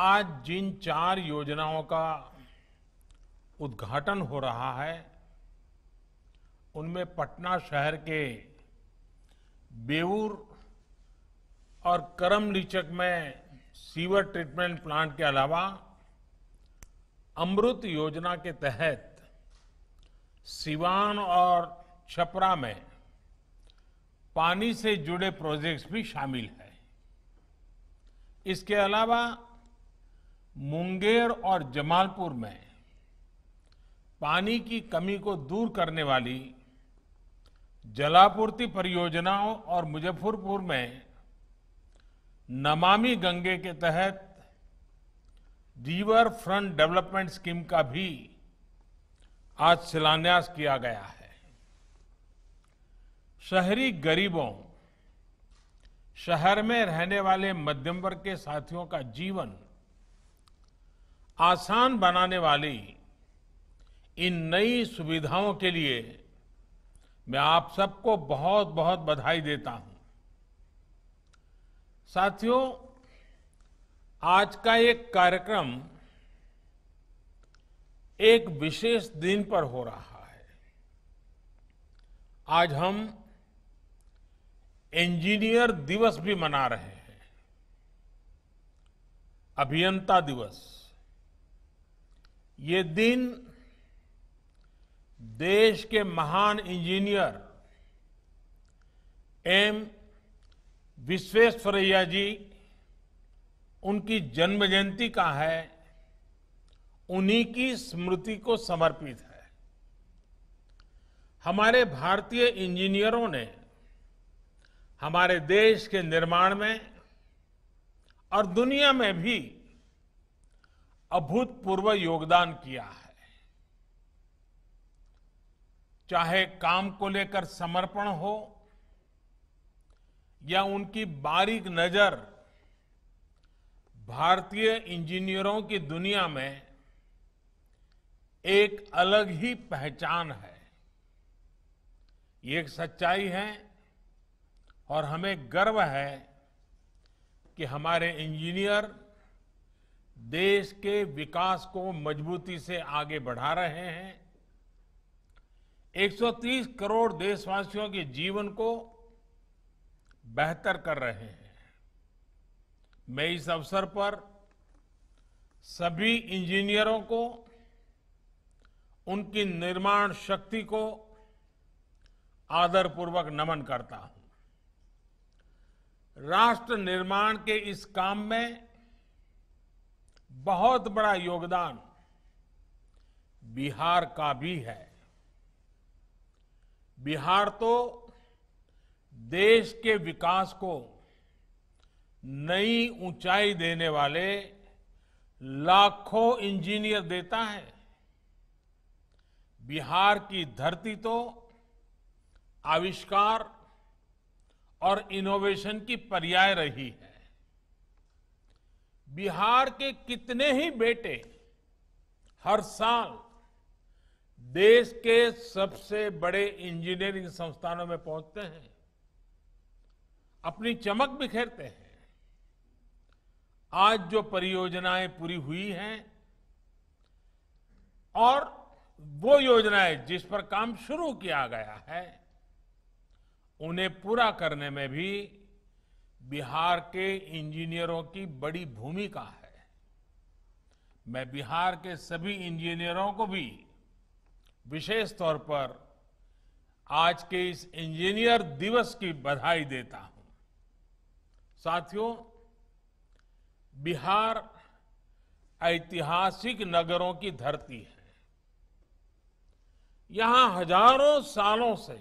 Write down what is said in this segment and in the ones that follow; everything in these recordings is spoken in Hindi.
आज जिन चार योजनाओं का उद्घाटन हो रहा है उनमें पटना शहर के बेऊर और करमलीचक में सीवर ट्रीटमेंट प्लांट के अलावा अमृत योजना के तहत सिवान और छपरा में पानी से जुड़े प्रोजेक्ट्स भी शामिल हैं इसके अलावा मुंगेर और जमालपुर में पानी की कमी को दूर करने वाली जलापूर्ति परियोजनाओं और मुजफ्फरपुर में नमामि गंगे के तहत रिवर फ्रंट डेवलपमेंट स्कीम का भी आज शिलान्यास किया गया है शहरी गरीबों शहर में रहने वाले मध्यम वर्ग के साथियों का जीवन आसान बनाने वाली इन नई सुविधाओं के लिए मैं आप सबको बहुत बहुत बधाई देता हूं साथियों आज का एक कार्यक्रम एक विशेष दिन पर हो रहा है आज हम इंजीनियर दिवस भी मना रहे हैं अभियंता दिवस ये दिन देश के महान इंजीनियर एम विश्वेश्वरैया जी उनकी जन्म जयंती का है उन्हीं की स्मृति को समर्पित है हमारे भारतीय इंजीनियरों ने हमारे देश के निर्माण में और दुनिया में भी अभूतपूर्व योगदान किया है चाहे काम को लेकर समर्पण हो या उनकी बारीक नजर भारतीय इंजीनियरों की दुनिया में एक अलग ही पहचान है ये एक सच्चाई है और हमें गर्व है कि हमारे इंजीनियर देश के विकास को मजबूती से आगे बढ़ा रहे हैं 130 करोड़ देशवासियों के जीवन को बेहतर कर रहे हैं मैं इस अवसर पर सभी इंजीनियरों को उनकी निर्माण शक्ति को आदरपूर्वक नमन करता हूं राष्ट्र निर्माण के इस काम में बहुत बड़ा योगदान बिहार का भी है बिहार तो देश के विकास को नई ऊंचाई देने वाले लाखों इंजीनियर देता है बिहार की धरती तो आविष्कार और इनोवेशन की पर्याय रही है बिहार के कितने ही बेटे हर साल देश के सबसे बड़े इंजीनियरिंग संस्थानों में पहुंचते हैं अपनी चमक बिखेरते हैं आज जो परियोजनाएं पूरी हुई हैं और वो योजनाएं जिस पर काम शुरू किया गया है उन्हें पूरा करने में भी बिहार के इंजीनियरों की बड़ी भूमिका है मैं बिहार के सभी इंजीनियरों को भी विशेष तौर पर आज के इस इंजीनियर दिवस की बधाई देता हूं साथियों बिहार ऐतिहासिक नगरों की धरती है यहां हजारों सालों से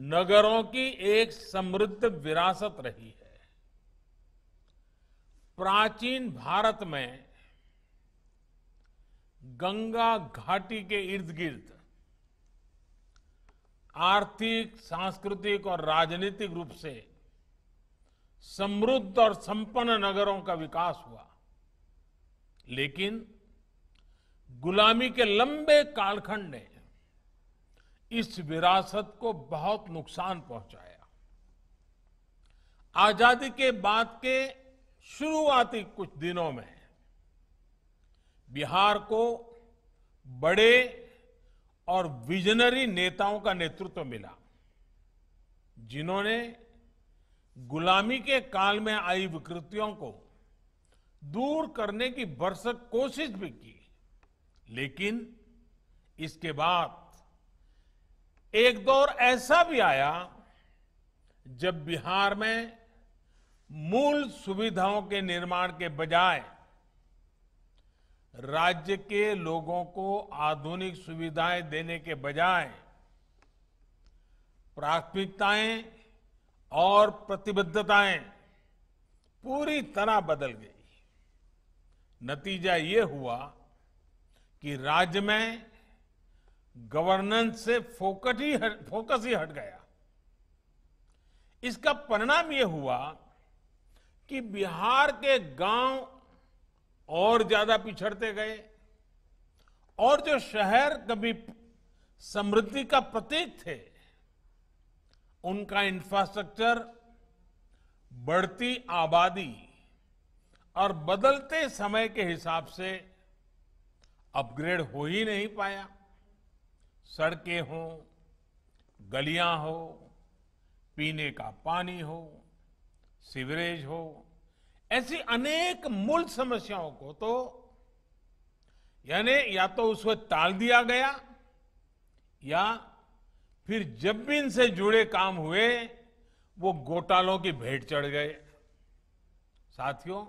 नगरों की एक समृद्ध विरासत रही है प्राचीन भारत में गंगा घाटी के इर्द गिर्द आर्थिक सांस्कृतिक और राजनीतिक रूप से समृद्ध और संपन्न नगरों का विकास हुआ लेकिन गुलामी के लंबे कालखंड ने इस विरासत को बहुत नुकसान पहुंचाया आजादी के बाद के शुरुआती कुछ दिनों में बिहार को बड़े और विजनरी नेताओं का नेतृत्व मिला जिन्होंने गुलामी के काल में आई विकृतियों को दूर करने की भरसक कोशिश भी की लेकिन इसके बाद एक दौर ऐसा भी आया जब बिहार में मूल सुविधाओं के निर्माण के बजाय राज्य के लोगों को आधुनिक सुविधाएं देने के बजाय प्राथमिकताएं और प्रतिबद्धताएं पूरी तरह बदल गई नतीजा ये हुआ कि राज्य में गवर्नेंस से फोकट ही फोकस ही हट गया इसका परिणाम यह हुआ कि बिहार के गांव और ज्यादा पिछड़ते गए और जो शहर कभी समृद्धि का प्रतीक थे उनका इंफ्रास्ट्रक्चर बढ़ती आबादी और बदलते समय के हिसाब से अपग्रेड हो ही नहीं पाया सड़कें हों गलियां हो पीने का पानी हो सीवरेज हो ऐसी अनेक मूल समस्याओं को तो यानी या तो उसको टाल दिया गया या फिर जब भी इनसे जुड़े काम हुए वो घोटालों की भेंट चढ़ गए साथियों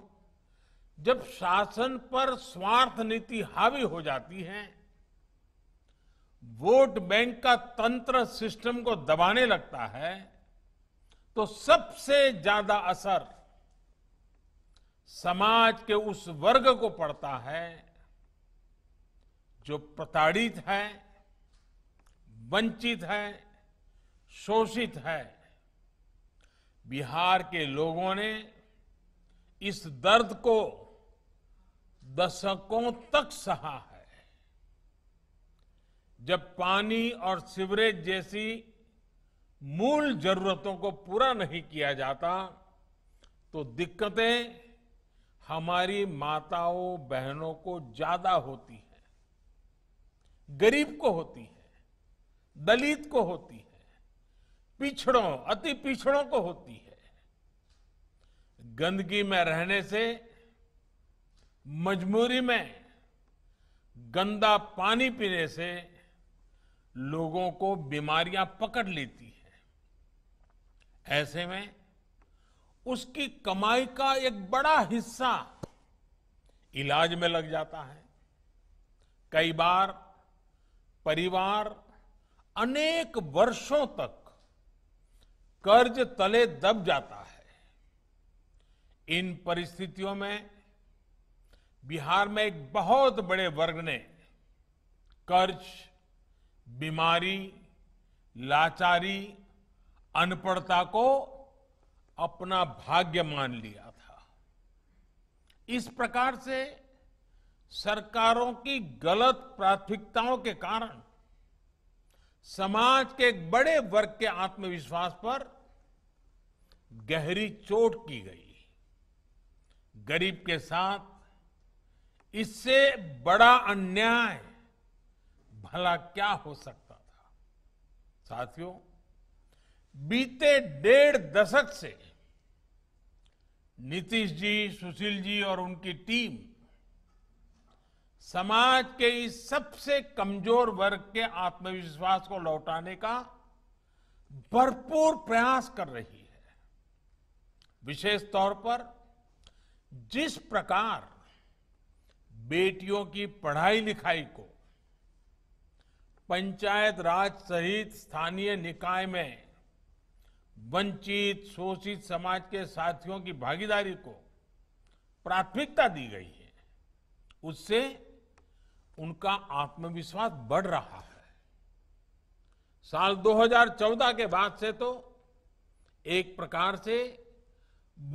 जब शासन पर स्वार्थ नीति हावी हो जाती है वोट बैंक का तंत्र सिस्टम को दबाने लगता है तो सबसे ज्यादा असर समाज के उस वर्ग को पड़ता है जो प्रताड़ित है वंचित है शोषित है बिहार के लोगों ने इस दर्द को दशकों तक सहा है जब पानी और सीवरेज जैसी मूल जरूरतों को पूरा नहीं किया जाता तो दिक्कतें हमारी माताओं बहनों को ज्यादा होती है गरीब को होती है दलित को होती है पिछड़ों अति पिछड़ों को होती है गंदगी में रहने से मजबूरी में गंदा पानी पीने से लोगों को बीमारियां पकड़ लेती है ऐसे में उसकी कमाई का एक बड़ा हिस्सा इलाज में लग जाता है कई बार परिवार अनेक वर्षों तक कर्ज तले दब जाता है इन परिस्थितियों में बिहार में एक बहुत बड़े वर्ग ने कर्ज बीमारी लाचारी अनपढ़ता को अपना भाग्य मान लिया था इस प्रकार से सरकारों की गलत प्राथमिकताओं के कारण समाज के एक बड़े वर्ग के आत्मविश्वास पर गहरी चोट की गई गरीब के साथ इससे बड़ा अन्याय भला क्या हो सकता था साथियों बीते डेढ़ दशक से नीतीश जी सुशील जी और उनकी टीम समाज के इस सबसे कमजोर वर्ग के आत्मविश्वास को लौटाने का भरपूर प्रयास कर रही है विशेष तौर पर जिस प्रकार बेटियों की पढ़ाई लिखाई को पंचायत राज सहित स्थानीय निकाय में वंचित शोषित समाज के साथियों की भागीदारी को प्राथमिकता दी गई है उससे उनका आत्मविश्वास बढ़ रहा है साल 2014 के बाद से तो एक प्रकार से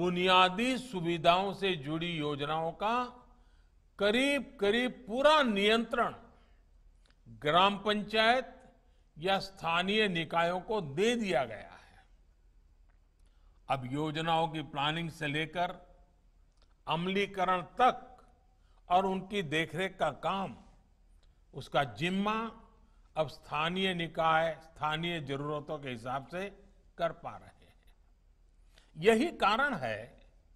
बुनियादी सुविधाओं से जुड़ी योजनाओं का करीब करीब पूरा नियंत्रण ग्राम पंचायत या स्थानीय निकायों को दे दिया गया है अब योजनाओं की प्लानिंग से लेकर अमलीकरण तक और उनकी देखरेख का काम उसका जिम्मा अब स्थानीय निकाय स्थानीय जरूरतों के हिसाब से कर पा रहे हैं यही कारण है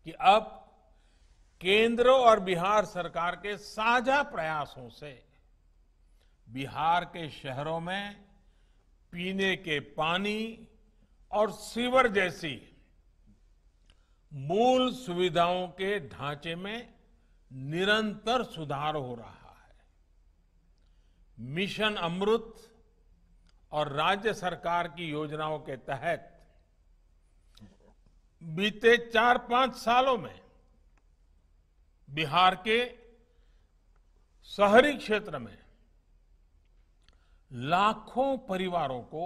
कि अब केंद्र और बिहार सरकार के साझा प्रयासों से बिहार के शहरों में पीने के पानी और सीवर जैसी मूल सुविधाओं के ढांचे में निरंतर सुधार हो रहा है मिशन अमृत और राज्य सरकार की योजनाओं के तहत बीते चार पांच सालों में बिहार के शहरी क्षेत्र में लाखों परिवारों को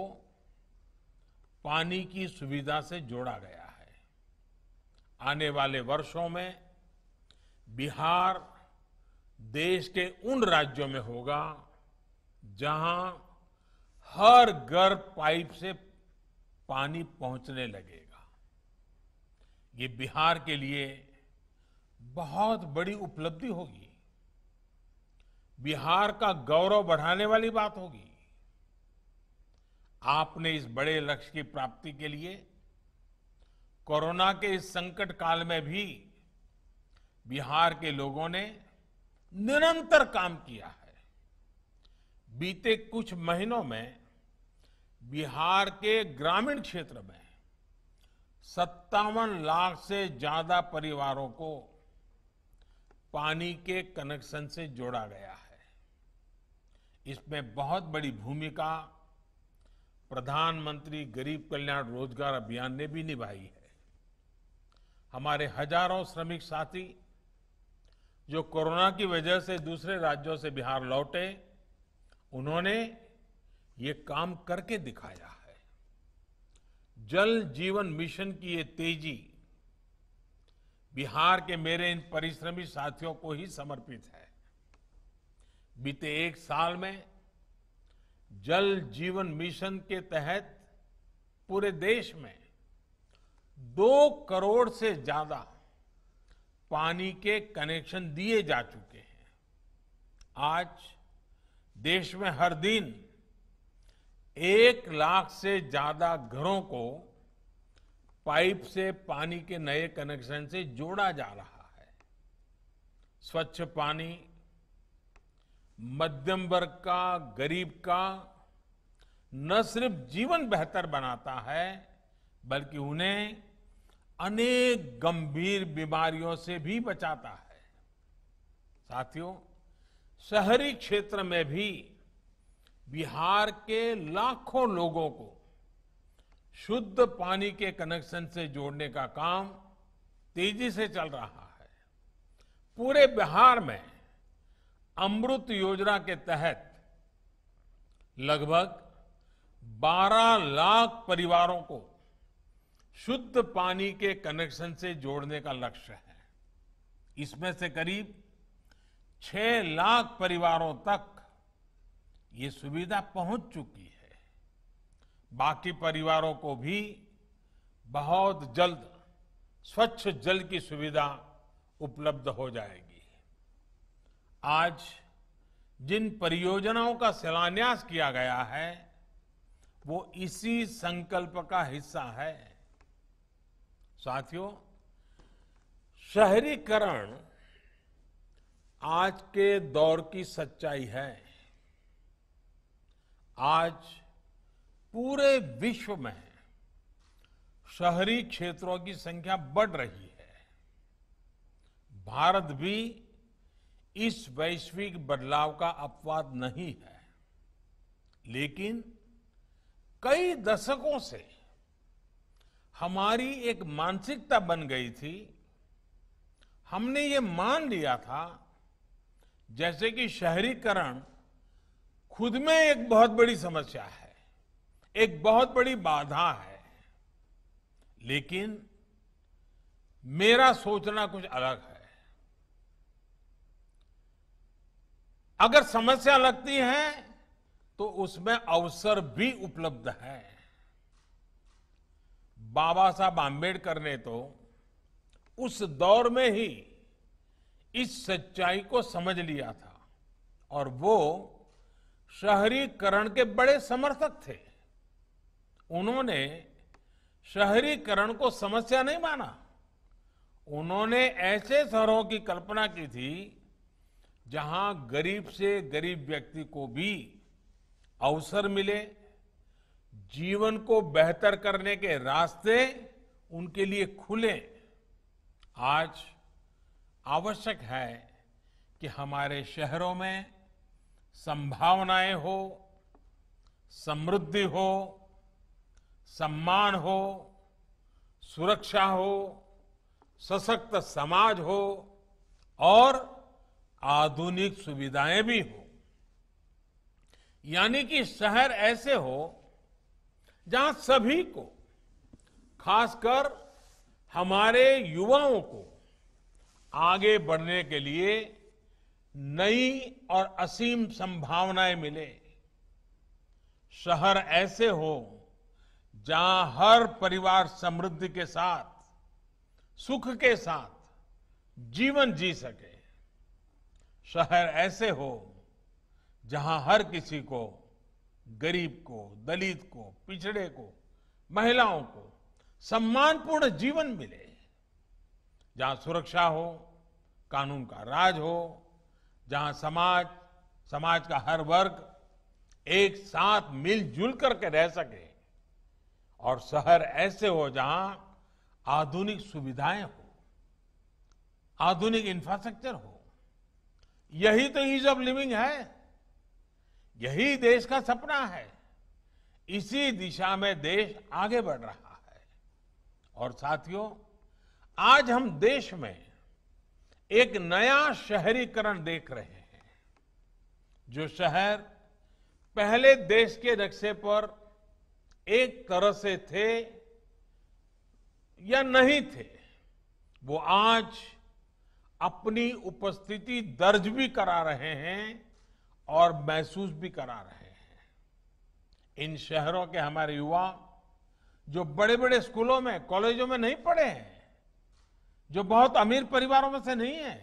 पानी की सुविधा से जोड़ा गया है आने वाले वर्षों में बिहार देश के उन राज्यों में होगा जहां हर घर पाइप से पानी पहुंचने लगेगा ये बिहार के लिए बहुत बड़ी उपलब्धि होगी बिहार का गौरव बढ़ाने वाली बात होगी आपने इस बड़े लक्ष्य की प्राप्ति के लिए कोरोना के इस संकट काल में भी बिहार के लोगों ने निरंतर काम किया है बीते कुछ महीनों में बिहार के ग्रामीण क्षेत्र में सत्तावन लाख से ज्यादा परिवारों को पानी के कनेक्शन से जोड़ा गया है इसमें बहुत बड़ी भूमिका प्रधानमंत्री गरीब कल्याण रोजगार अभियान ने भी निभाई है हमारे हजारों श्रमिक साथी जो कोरोना की वजह से दूसरे राज्यों से बिहार लौटे उन्होंने ये काम करके दिखाया है जल जीवन मिशन की ये तेजी बिहार के मेरे इन परिश्रमी साथियों को ही समर्पित है बीते एक साल में जल जीवन मिशन के तहत पूरे देश में दो करोड़ से ज्यादा पानी के कनेक्शन दिए जा चुके हैं आज देश में हर दिन एक लाख से ज्यादा घरों को पाइप से पानी के नए कनेक्शन से जोड़ा जा रहा है स्वच्छ पानी मध्यम वर्ग का गरीब का न सिर्फ जीवन बेहतर बनाता है बल्कि उन्हें अनेक गंभीर बीमारियों से भी बचाता है साथियों शहरी क्षेत्र में भी बिहार के लाखों लोगों को शुद्ध पानी के कनेक्शन से जोड़ने का काम तेजी से चल रहा है पूरे बिहार में अमृत योजना के तहत लगभग 12 लाख परिवारों को शुद्ध पानी के कनेक्शन से जोड़ने का लक्ष्य है इसमें से करीब 6 लाख परिवारों तक ये सुविधा पहुंच चुकी है बाकी परिवारों को भी बहुत जल्द स्वच्छ जल की सुविधा उपलब्ध हो जाएगी आज जिन परियोजनाओं का शिलान्यास किया गया है वो इसी संकल्प का हिस्सा है साथियों शहरीकरण आज के दौर की सच्चाई है आज पूरे विश्व में शहरी क्षेत्रों की संख्या बढ़ रही है भारत भी इस वैश्विक बदलाव का अपवाद नहीं है लेकिन कई दशकों से हमारी एक मानसिकता बन गई थी हमने ये मान लिया था जैसे कि शहरीकरण खुद में एक बहुत बड़ी समस्या है एक बहुत बड़ी बाधा है लेकिन मेरा सोचना कुछ अलग है अगर समस्या लगती है तो उसमें अवसर भी उपलब्ध है बाबा साहब आंबेडकर ने तो उस दौर में ही इस सच्चाई को समझ लिया था और वो शहरीकरण के बड़े समर्थक थे उन्होंने शहरीकरण को समस्या नहीं माना उन्होंने ऐसे शहरों की कल्पना की थी जहां गरीब से गरीब व्यक्ति को भी अवसर मिले जीवन को बेहतर करने के रास्ते उनके लिए खुले आज आवश्यक है कि हमारे शहरों में संभावनाएं हो समृद्धि हो सम्मान हो सुरक्षा हो सशक्त समाज हो और आधुनिक सुविधाएं भी हो यानी कि शहर ऐसे हो जहां सभी को खासकर हमारे युवाओं को आगे बढ़ने के लिए नई और असीम संभावनाएं मिले शहर ऐसे हो जहां हर परिवार समृद्धि के साथ सुख के साथ जीवन जी सके शहर ऐसे हो जहां हर किसी को गरीब को दलित को पिछड़े को महिलाओं को सम्मानपूर्ण जीवन मिले जहां सुरक्षा हो कानून का राज हो जहां समाज समाज का हर वर्ग एक साथ मिलजुल करके रह सके और शहर ऐसे हो जहां आधुनिक सुविधाएं हो आधुनिक इंफ्रास्ट्रक्चर हो यही तो ईज ऑफ लिविंग है यही देश का सपना है इसी दिशा में देश आगे बढ़ रहा है और साथियों आज हम देश में एक नया शहरीकरण देख रहे हैं जो शहर पहले देश के नक्शे पर एक तरह से थे या नहीं थे वो आज अपनी उपस्थिति दर्ज भी करा रहे हैं और महसूस भी करा रहे हैं इन शहरों के हमारे युवा जो बड़े बड़े स्कूलों में कॉलेजों में नहीं पढ़े हैं जो बहुत अमीर परिवारों में से नहीं है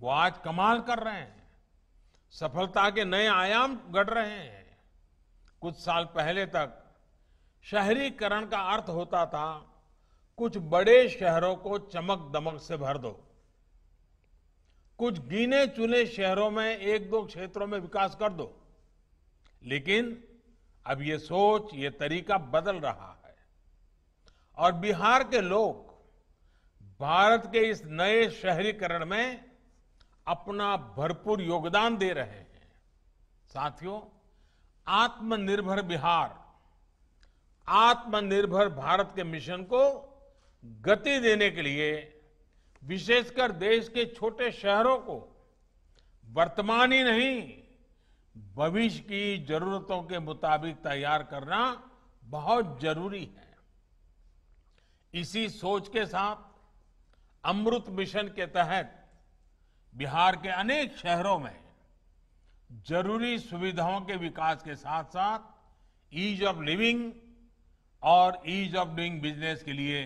वो आज कमाल कर रहे हैं सफलता के नए आयाम गढ़ रहे हैं कुछ साल पहले तक शहरीकरण का अर्थ होता था कुछ बड़े शहरों को चमक दमक से भर दो कुछ गिने चुने शहरों में एक दो क्षेत्रों में विकास कर दो लेकिन अब ये सोच ये तरीका बदल रहा है और बिहार के लोग भारत के इस नए शहरीकरण में अपना भरपूर योगदान दे रहे हैं साथियों आत्मनिर्भर बिहार आत्मनिर्भर भारत के मिशन को गति देने के लिए विशेषकर देश के छोटे शहरों को वर्तमान ही नहीं भविष्य की जरूरतों के मुताबिक तैयार करना बहुत जरूरी है इसी सोच के साथ अमृत मिशन के तहत बिहार के अनेक शहरों में जरूरी सुविधाओं के विकास के साथ साथ ईज ऑफ लिविंग और ईज ऑफ डूइंग बिजनेस के लिए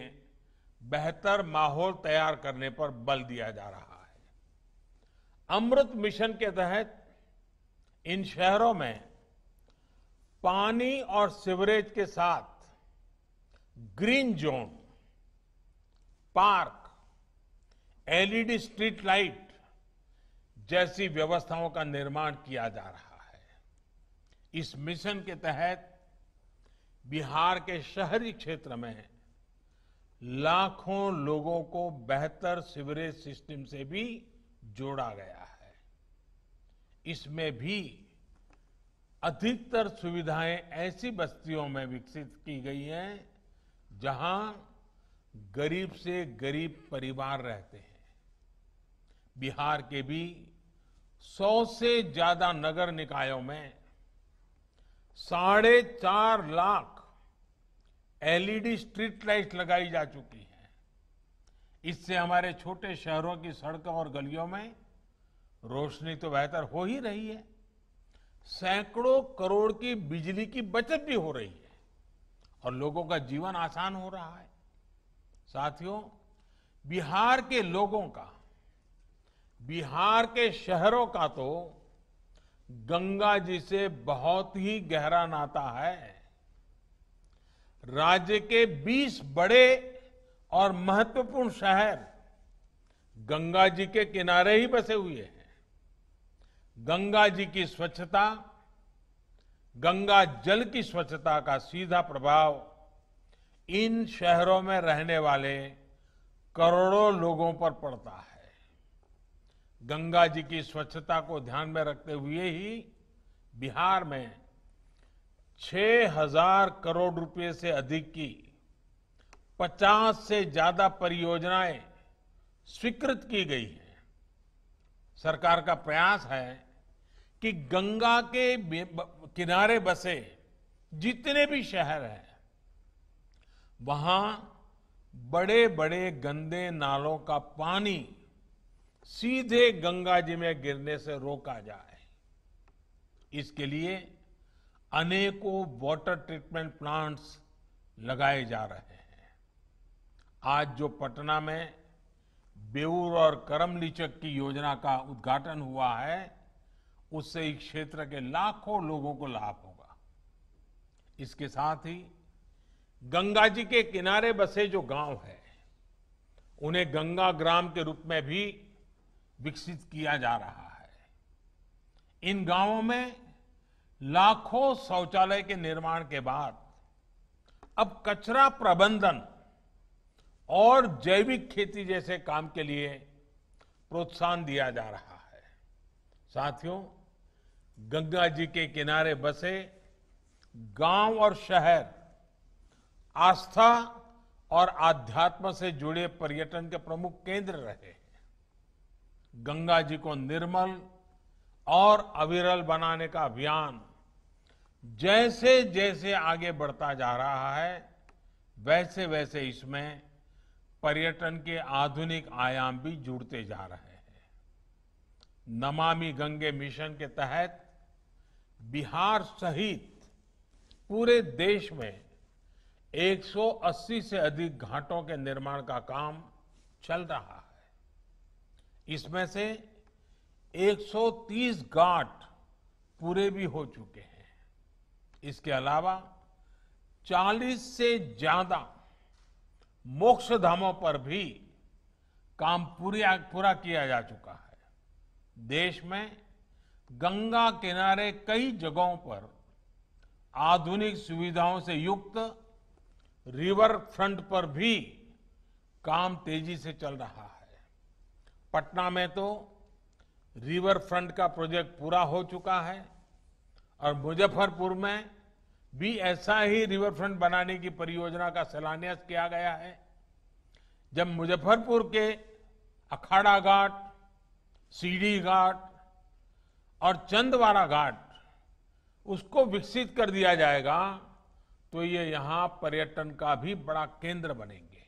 बेहतर माहौल तैयार करने पर बल दिया जा रहा है अमृत मिशन के तहत इन शहरों में पानी और सिवरेज के साथ green zone park LED street light जैसी व्यवस्थाओं का निर्माण किया जा रहा है इस मिशन के तहत बिहार के शहरी क्षेत्र में लाखों लोगों को बेहतर सिवरेज सिस्टम से भी जोड़ा गया है इसमें भी अधिकतर सुविधाएं ऐसी बस्तियों में विकसित की गई हैं जहां गरीब से गरीब परिवार रहते हैं बिहार के भी सौ से ज्यादा नगर निकायों में साढ़े चार लाख एलईडी स्ट्रीट लाइट लगाई जा चुकी है इससे हमारे छोटे शहरों की सड़कों और गलियों में रोशनी तो बेहतर हो ही रही है सैकड़ों करोड़ की बिजली की बचत भी हो रही है और लोगों का जीवन आसान हो रहा है साथियों बिहार के लोगों का बिहार के शहरों का तो गंगा जी से बहुत ही गहरा नाता है राज्य के 20 बड़े और महत्वपूर्ण शहर गंगा जी के किनारे ही बसे हुए हैं गंगा जी की स्वच्छता गंगा जल की स्वच्छता का सीधा प्रभाव इन शहरों में रहने वाले करोड़ों लोगों पर पड़ता है गंगा जी की स्वच्छता को ध्यान में रखते हुए ही बिहार में छह हजार करोड़ रुपए से अधिक की 50 से ज्यादा परियोजनाएं स्वीकृत की गई हैं सरकार का प्रयास है कि गंगा के किनारे बसे जितने भी शहर हैं वहां बड़े बड़े गंदे नालों का पानी सीधे गंगा जी में गिरने से रोका जाए इसके लिए अनेकों वाटर ट्रीटमेंट प्लांट्स लगाए जा रहे हैं आज जो पटना में बेऊर और करमलीचक की योजना का उद्घाटन हुआ है उससे इस क्षेत्र के लाखों लोगों को लाभ होगा इसके साथ ही गंगा जी के किनारे बसे जो गांव है उन्हें गंगा ग्राम के रूप में भी विकसित किया जा रहा है इन गांवों में लाखों शौचालय के निर्माण के बाद अब कचरा प्रबंधन और जैविक खेती जैसे काम के लिए प्रोत्साहन दिया जा रहा है साथियों गंगा जी के किनारे बसे गांव और शहर आस्था और आध्यात्म से जुड़े पर्यटन के प्रमुख केंद्र रहे गंगा जी को निर्मल और अविरल बनाने का अभियान जैसे जैसे आगे बढ़ता जा रहा है वैसे वैसे इसमें पर्यटन के आधुनिक आयाम भी जुड़ते जा रहे हैं नमामि गंगे मिशन के तहत बिहार सहित पूरे देश में 180 से अधिक घाटों के निर्माण का काम चल रहा है इसमें से 130 घाट पूरे भी हो चुके हैं इसके अलावा 40 से ज्यादा मोक्ष धामों पर भी काम पूरा पूरा किया जा चुका है देश में गंगा किनारे कई जगहों पर आधुनिक सुविधाओं से युक्त रिवर फ्रंट पर भी काम तेजी से चल रहा है पटना में तो रिवर फ्रंट का प्रोजेक्ट पूरा हो चुका है और मुजफ्फरपुर में भी ऐसा ही रिवर फ्रंट बनाने की परियोजना का शिलान्यास किया गया है जब मुजफ्फरपुर के अखाड़ा घाट सीढ़ी घाट और चंदवाड़ा घाट उसको विकसित कर दिया जाएगा तो ये यहां पर्यटन का भी बड़ा केंद्र बनेंगे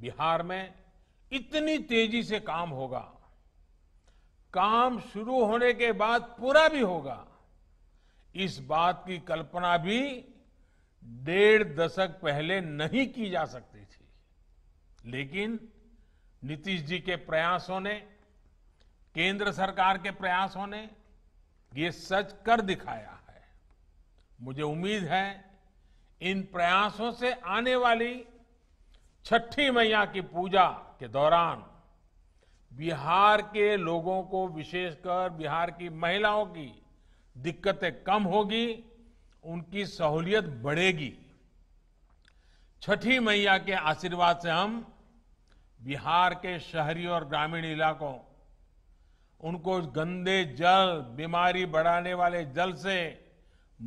बिहार में इतनी तेजी से काम होगा काम शुरू होने के बाद पूरा भी होगा इस बात की कल्पना भी डेढ़ दशक पहले नहीं की जा सकती थी लेकिन नीतीश जी के प्रयासों ने केंद्र सरकार के प्रयासों ने ये सच कर दिखाया है मुझे उम्मीद है इन प्रयासों से आने वाली छठी मैया की पूजा के दौरान बिहार के लोगों को विशेषकर बिहार की महिलाओं की दिक्कतें कम होगी उनकी सहूलियत बढ़ेगी छठी मैया के आशीर्वाद से हम बिहार के शहरी और ग्रामीण इलाकों उनको गंदे जल बीमारी बढ़ाने वाले जल से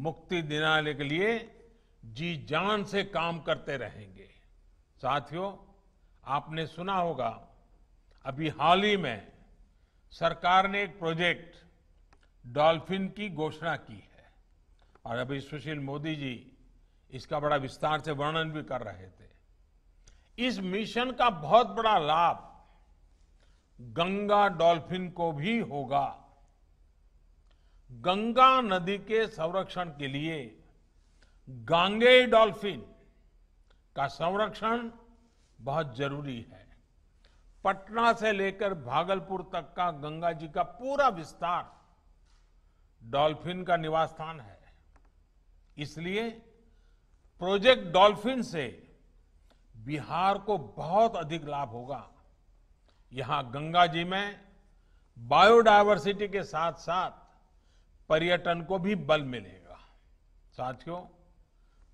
मुक्ति दिलाने के लिए जी जान से काम करते रहेंगे साथियों आपने सुना होगा अभी हाल ही में सरकार ने एक प्रोजेक्ट डॉल्फिन की घोषणा की है और अभी सुशील मोदी जी इसका बड़ा विस्तार से वर्णन भी कर रहे थे इस मिशन का बहुत बड़ा लाभ गंगा डॉल्फिन को भी होगा गंगा नदी के संरक्षण के लिए गांगे डॉल्फिन का संरक्षण बहुत जरूरी है पटना से लेकर भागलपुर तक का गंगा जी का पूरा विस्तार डॉल्फिन का निवास स्थान है इसलिए प्रोजेक्ट डॉल्फिन से बिहार को बहुत अधिक लाभ होगा यहां गंगा जी में बायोडायवर्सिटी के साथ साथ पर्यटन को भी बल मिलेगा साथियों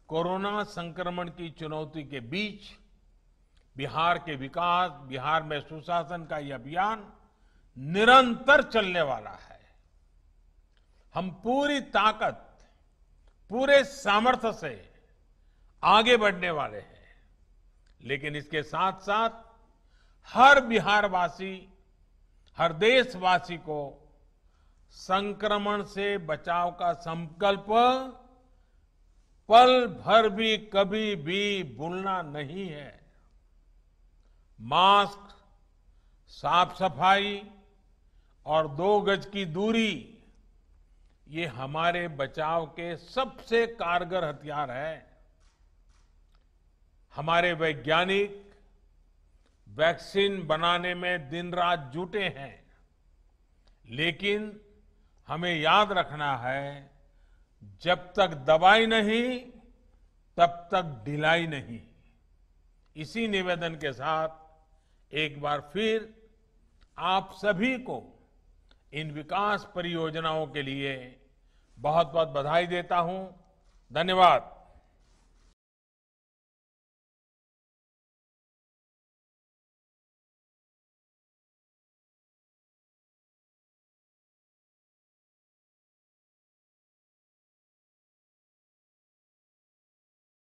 कोरोना संक्रमण की चुनौती के बीच बिहार के विकास बिहार में सुशासन का यह अभियान निरंतर चलने वाला है हम पूरी ताकत पूरे सामर्थ्य से आगे बढ़ने वाले हैं लेकिन इसके साथ साथ हर बिहारवासी हर देशवासी को संक्रमण से बचाव का संकल्प पल भर भी कभी भी भूलना नहीं है मास्क साफ सफाई और दो गज की दूरी ये हमारे बचाव के सबसे कारगर हथियार है हमारे वैज्ञानिक वैक्सीन बनाने में दिन रात जुटे हैं लेकिन हमें याद रखना है जब तक दवाई नहीं तब तक ढिलाई नहीं इसी निवेदन के साथ एक बार फिर आप सभी को इन विकास परियोजनाओं के लिए बहुत बहुत बधाई देता हूं धन्यवाद